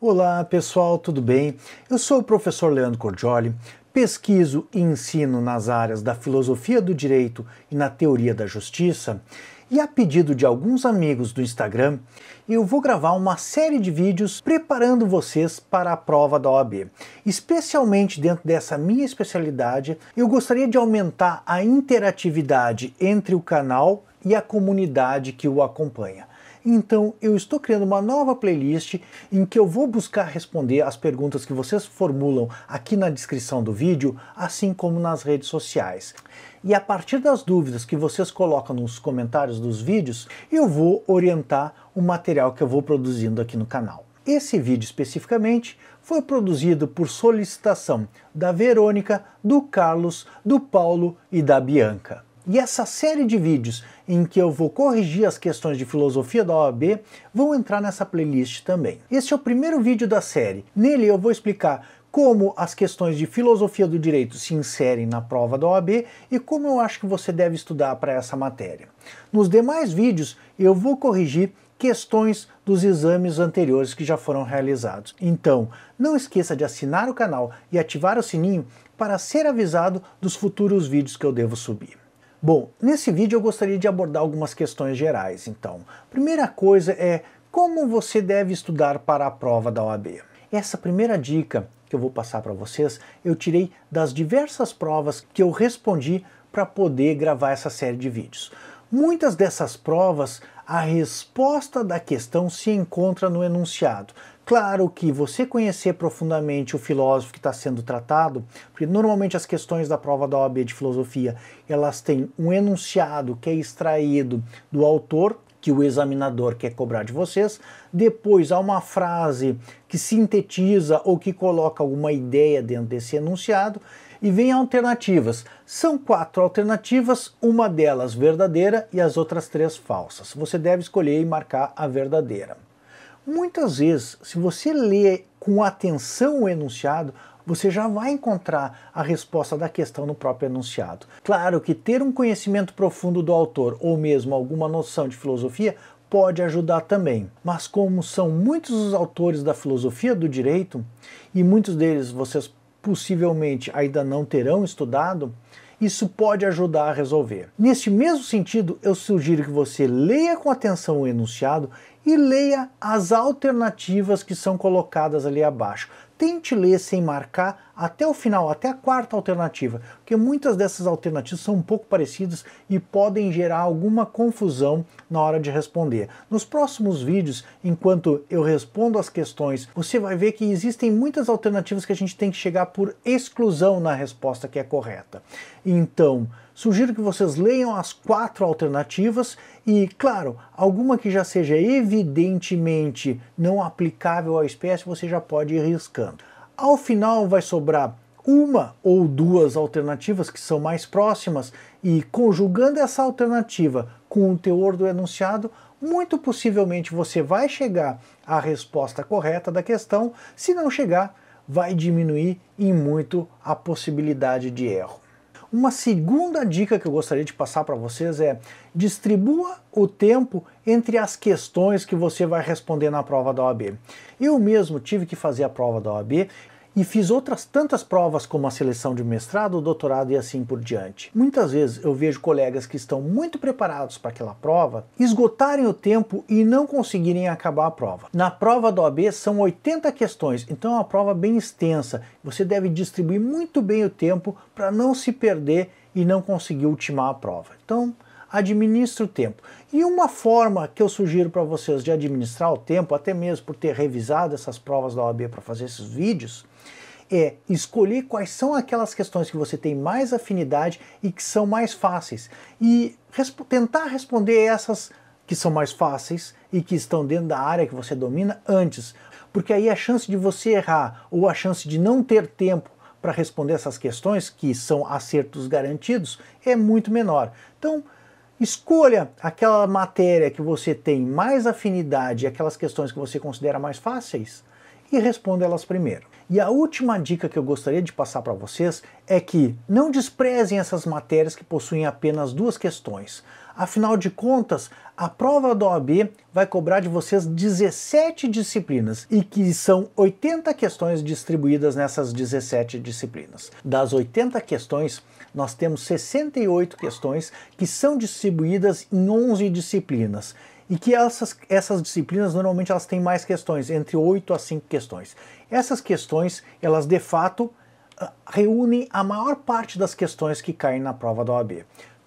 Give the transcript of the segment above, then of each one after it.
Olá pessoal, tudo bem? Eu sou o professor Leandro Corgioli, pesquiso e ensino nas áreas da filosofia do direito e na teoria da justiça. E a pedido de alguns amigos do Instagram, eu vou gravar uma série de vídeos preparando vocês para a prova da OAB. Especialmente dentro dessa minha especialidade, eu gostaria de aumentar a interatividade entre o canal e a comunidade que o acompanha. Então eu estou criando uma nova playlist em que eu vou buscar responder as perguntas que vocês formulam aqui na descrição do vídeo, assim como nas redes sociais. E a partir das dúvidas que vocês colocam nos comentários dos vídeos, eu vou orientar o material que eu vou produzindo aqui no canal. Esse vídeo especificamente foi produzido por solicitação da Verônica, do Carlos, do Paulo e da Bianca. E essa série de vídeos em que eu vou corrigir as questões de filosofia da OAB vão entrar nessa playlist também. Este é o primeiro vídeo da série. Nele eu vou explicar como as questões de filosofia do direito se inserem na prova da OAB e como eu acho que você deve estudar para essa matéria. Nos demais vídeos eu vou corrigir questões dos exames anteriores que já foram realizados. Então, não esqueça de assinar o canal e ativar o sininho para ser avisado dos futuros vídeos que eu devo subir. Bom, nesse vídeo eu gostaria de abordar algumas questões gerais, então. Primeira coisa é como você deve estudar para a prova da OAB. Essa primeira dica que eu vou passar para vocês, eu tirei das diversas provas que eu respondi para poder gravar essa série de vídeos. Muitas dessas provas, a resposta da questão se encontra no enunciado. Claro que você conhecer profundamente o filósofo que está sendo tratado, porque normalmente as questões da prova da OAB de filosofia, elas têm um enunciado que é extraído do autor, que o examinador quer cobrar de vocês, depois há uma frase que sintetiza ou que coloca alguma ideia dentro desse enunciado, e vem alternativas. São quatro alternativas, uma delas verdadeira e as outras três falsas. Você deve escolher e marcar a verdadeira. Muitas vezes, se você lê com atenção o enunciado, você já vai encontrar a resposta da questão no próprio enunciado. Claro que ter um conhecimento profundo do autor ou mesmo alguma noção de filosofia pode ajudar também. Mas como são muitos os autores da filosofia do direito e muitos deles vocês possivelmente ainda não terão estudado, isso pode ajudar a resolver. Neste mesmo sentido, eu sugiro que você leia com atenção o enunciado e leia as alternativas que são colocadas ali abaixo tente ler sem marcar até o final, até a quarta alternativa, porque muitas dessas alternativas são um pouco parecidas e podem gerar alguma confusão na hora de responder. Nos próximos vídeos, enquanto eu respondo as questões, você vai ver que existem muitas alternativas que a gente tem que chegar por exclusão na resposta que é correta. Então, sugiro que vocês leiam as quatro alternativas e, claro, alguma que já seja evidentemente não aplicável à espécie, você já pode ir riscando aumentando. Ao final vai sobrar uma ou duas alternativas que são mais próximas e conjugando essa alternativa com o teor do enunciado, muito possivelmente você vai chegar à resposta correta da questão, se não chegar, vai diminuir em muito a possibilidade de erro. Uma segunda dica que eu gostaria de passar para vocês é distribua o tempo entre as questões que você vai responder na prova da OAB. Eu mesmo tive que fazer a prova da OAB e fiz outras tantas provas como a seleção de mestrado, doutorado e assim por diante. Muitas vezes eu vejo colegas que estão muito preparados para aquela prova esgotarem o tempo e não conseguirem acabar a prova. Na prova da OAB são 80 questões, então é uma prova bem extensa. Você deve distribuir muito bem o tempo para não se perder e não conseguir ultimar a prova. Então, administre o tempo. E uma forma que eu sugiro para vocês de administrar o tempo, até mesmo por ter revisado essas provas da OAB para fazer esses vídeos, é escolher quais são aquelas questões que você tem mais afinidade e que são mais fáceis. E resp tentar responder essas que são mais fáceis e que estão dentro da área que você domina antes. Porque aí a chance de você errar ou a chance de não ter tempo para responder essas questões, que são acertos garantidos, é muito menor. Então, Escolha aquela matéria que você tem mais afinidade, aquelas questões que você considera mais fáceis e responda elas primeiro. E a última dica que eu gostaria de passar para vocês é que não desprezem essas matérias que possuem apenas duas questões. Afinal de contas, a prova da OAB vai cobrar de vocês 17 disciplinas e que são 80 questões distribuídas nessas 17 disciplinas. Das 80 questões, nós temos 68 questões que são distribuídas em 11 disciplinas e que essas, essas disciplinas normalmente elas têm mais questões, entre 8 a 5 questões. Essas questões, elas de fato ah, reúnem a maior parte das questões que caem na prova da OAB.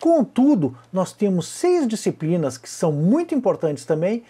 Contudo, nós temos seis disciplinas que são muito importantes também,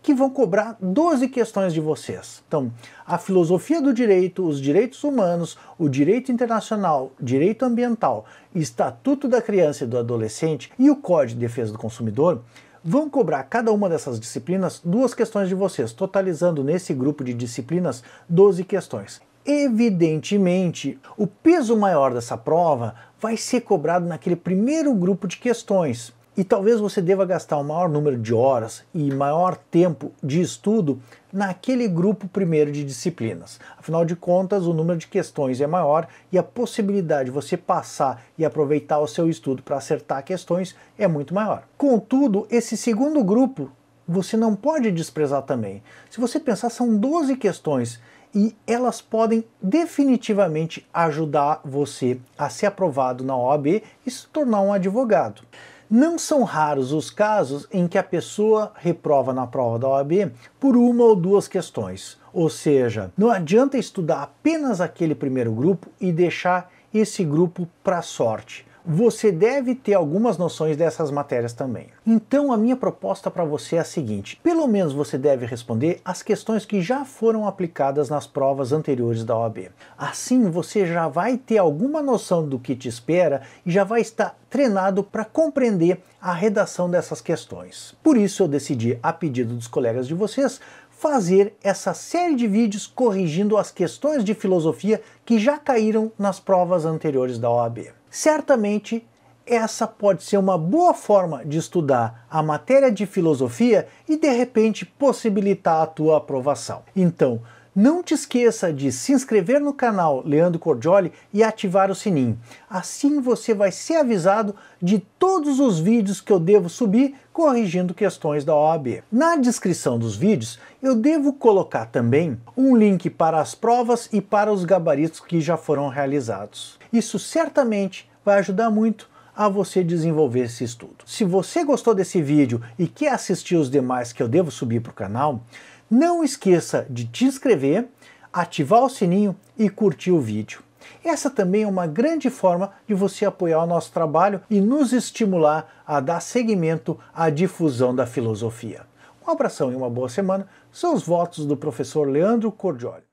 que vão cobrar 12 questões de vocês. Então, a filosofia do direito, os direitos humanos, o direito internacional, direito ambiental, estatuto da criança e do adolescente e o Código de Defesa do Consumidor vão cobrar cada uma dessas disciplinas duas questões de vocês, totalizando nesse grupo de disciplinas 12 questões. Evidentemente, o peso maior dessa prova vai ser cobrado naquele primeiro grupo de questões. E talvez você deva gastar o maior número de horas e maior tempo de estudo naquele grupo primeiro de disciplinas. Afinal de contas, o número de questões é maior e a possibilidade de você passar e aproveitar o seu estudo para acertar questões é muito maior. Contudo, esse segundo grupo você não pode desprezar também. Se você pensar, são 12 questões e elas podem definitivamente ajudar você a ser aprovado na OAB e se tornar um advogado. Não são raros os casos em que a pessoa reprova na prova da OAB por uma ou duas questões. Ou seja, não adianta estudar apenas aquele primeiro grupo e deixar esse grupo para sorte você deve ter algumas noções dessas matérias também. Então a minha proposta para você é a seguinte: pelo menos você deve responder as questões que já foram aplicadas nas provas anteriores da OAB. Assim você já vai ter alguma noção do que te espera e já vai estar treinado para compreender a redação dessas questões. Por isso eu decidi, a pedido dos colegas de vocês, fazer essa série de vídeos corrigindo as questões de filosofia que já caíram nas provas anteriores da OAB. Certamente, essa pode ser uma boa forma de estudar a matéria de filosofia e de repente possibilitar a tua aprovação. Então, não te esqueça de se inscrever no canal Leandro Cordioli e ativar o sininho. Assim você vai ser avisado de todos os vídeos que eu devo subir corrigindo questões da OAB. Na descrição dos vídeos, eu devo colocar também um link para as provas e para os gabaritos que já foram realizados. Isso certamente vai ajudar muito a você desenvolver esse estudo. Se você gostou desse vídeo e quer assistir os demais que eu devo subir para o canal, não esqueça de te inscrever, ativar o sininho e curtir o vídeo. Essa também é uma grande forma de você apoiar o nosso trabalho e nos estimular a dar seguimento à difusão da filosofia. Um abração e uma boa semana. São os votos do professor Leandro Cordioli.